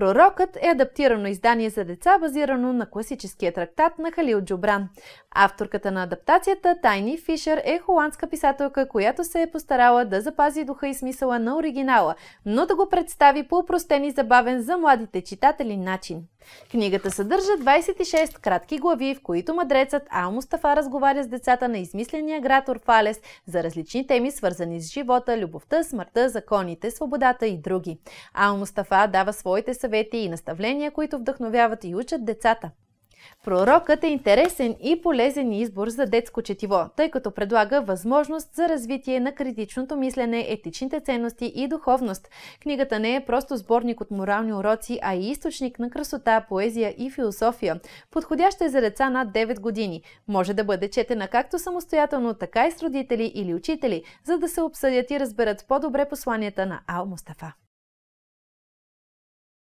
Пророкът е адаптирано издание за деца, базирано на класическия трактат на Халил Джобран. Авторката на адаптацията Тайни Фишер е холандска писателка, която се е постарала да запази духа и смисъла на оригинала, но да го представи по упростен и забавен за младите читатели начин. Книгата съдържа 26 кратки глави, в които мадрецът Ал Мустафа разговаря с децата на измисления град Орфалес за различни теми, свързани с живота, любовта, смъртта, законите, свободата и други. Ал Мустафа дава своите съвети и наставления, които вдъхновяват и учат децата. Пророкът е интересен и полезен избор за детско четиво, тъй като предлага възможност за развитие на критичното мислене, етичните ценности и духовност. Книгата не е просто сборник от морални уроци, а и източник на красота, поезия и философия. Подходяща е за деца над 9 години. Може да бъде четена както самостоятелно, така и с родители или учители, за да се обсъдят и разберат по-добре посланията на Ал Мустафа.